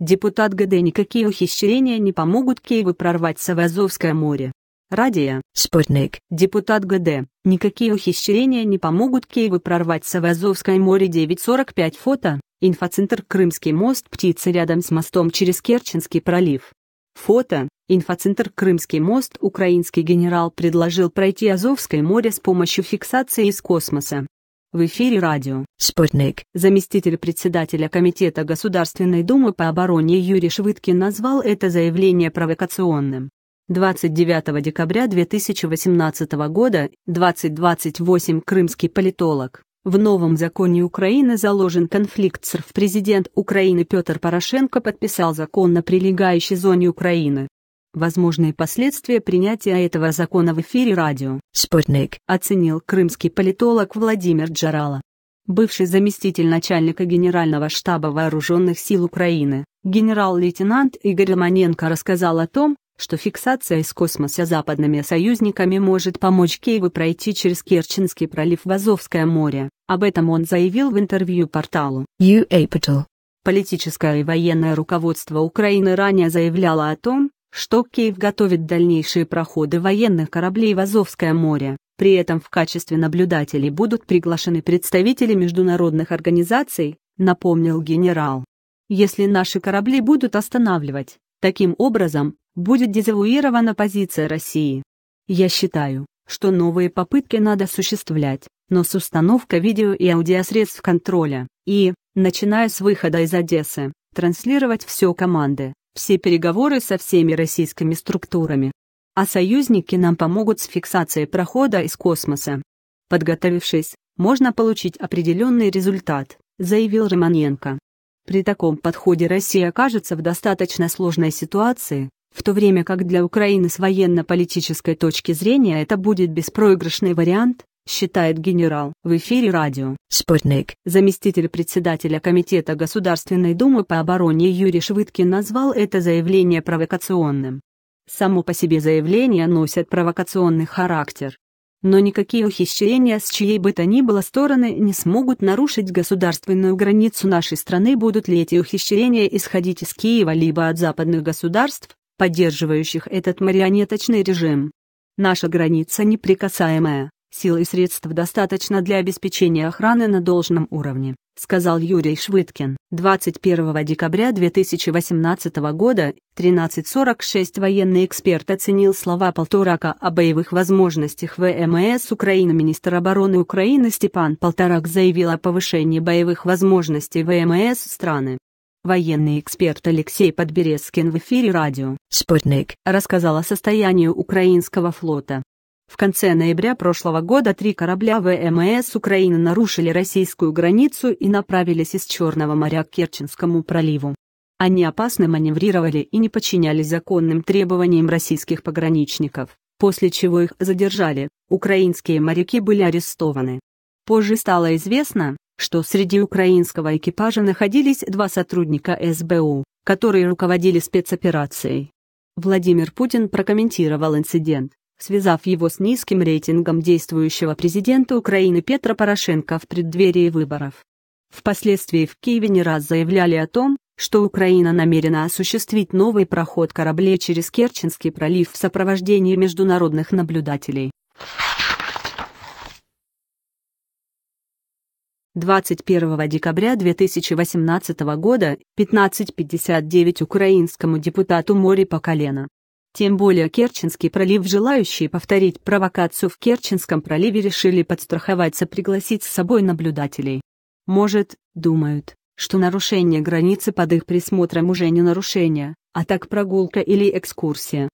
Депутат ГД никакие ухищрения не помогут Киеву прорваться в Азовское море. Радия. Спутник. Депутат ГД. Никакие ухищрения не помогут Киеву прорваться в Азовское море 9.45 фото. Инфоцентр Крымский мост птицы рядом с мостом через Керченский пролив. Фото. Инфоцентр Крымский мост. Украинский генерал предложил пройти Азовское море с помощью фиксации из космоса. В эфире радио «Спутник». Заместитель председателя Комитета Государственной Думы по обороне Юрий Швыдкин назвал это заявление провокационным. 29 декабря 2018 года, 2028 крымский политолог. В новом законе Украины заложен конфликт СРФ. Президент Украины Петр Порошенко подписал закон на прилегающей зоне Украины, возможные последствия принятия этого закона в эфире радио. «Спутник», оценил крымский политолог Владимир Джарала. Бывший заместитель начальника Генерального штаба Вооруженных сил Украины, генерал-лейтенант Игорь Ломаненко рассказал о том, что фиксация из космоса западными союзниками может помочь Киеву пройти через Керченский пролив в Азовское море. Об этом он заявил в интервью порталу UAPortal. Политическое и военное руководство Украины ранее заявляло о том, что Киев готовит дальнейшие проходы военных кораблей в Азовское море. При этом в качестве наблюдателей будут приглашены представители международных организаций, напомнил генерал. Если наши корабли будут останавливать, таким образом будет дезавуирована позиция России. Я считаю, что новые попытки надо осуществлять, но с установкой видео и аудиосредств контроля, и, начиная с выхода из Одессы, транслировать все команды, все переговоры со всеми российскими структурами. А союзники нам помогут с фиксацией прохода из космоса. Подготовившись, можно получить определенный результат, заявил Романенко. При таком подходе Россия окажется в достаточно сложной ситуации, в то время как для Украины с военно-политической точки зрения это будет беспроигрышный вариант, считает генерал. В эфире радио «Спутник». Заместитель председателя Комитета Государственной Думы по обороне Юрий Швыдкин назвал это заявление провокационным. Само по себе заявление носит провокационный характер. Но никакие ухищрения с чьей бы то ни было стороны не смогут нарушить государственную границу нашей страны, будут ли эти ухищрения исходить из Киева либо от западных государств, поддерживающих этот марионеточный режим. Наша граница неприкасаемая, Сил и средств достаточно для обеспечения охраны на должном уровне, сказал Юрий Швыдкин. 21 декабря 2018 года 1346 военный эксперт оценил слова Полторака о боевых возможностях ВМС Украины. Министр обороны Украины Степан Полторак заявил о повышении боевых возможностей ВМС страны. Военный эксперт Алексей Подберезкин в эфире радио «Спутник» рассказал о состоянии украинского флота. В конце ноября прошлого года три корабля ВМС Украины нарушили российскую границу и направились из Черного моря к Керченскому проливу. Они опасно маневрировали и не подчинялись законным требованиям российских пограничников, после чего их задержали, украинские моряки были арестованы. Позже стало известно, что среди украинского экипажа находились два сотрудника СБУ, которые руководили спецоперацией. Владимир Путин прокомментировал инцидент связав его с низким рейтингом действующего президента Украины Петра Порошенко в преддверии выборов. Впоследствии в Киеве не раз заявляли о том, что Украина намерена осуществить новый проход кораблей через Керченский пролив в сопровождении международных наблюдателей. 21 декабря 2018 года 15.59 украинскому депутату море по колено тем более Керченский пролив желающие повторить провокацию в Керченском проливе решили подстраховаться пригласить с собой наблюдателей. Может, думают, что нарушение границы под их присмотром уже не нарушение, а так прогулка или экскурсия.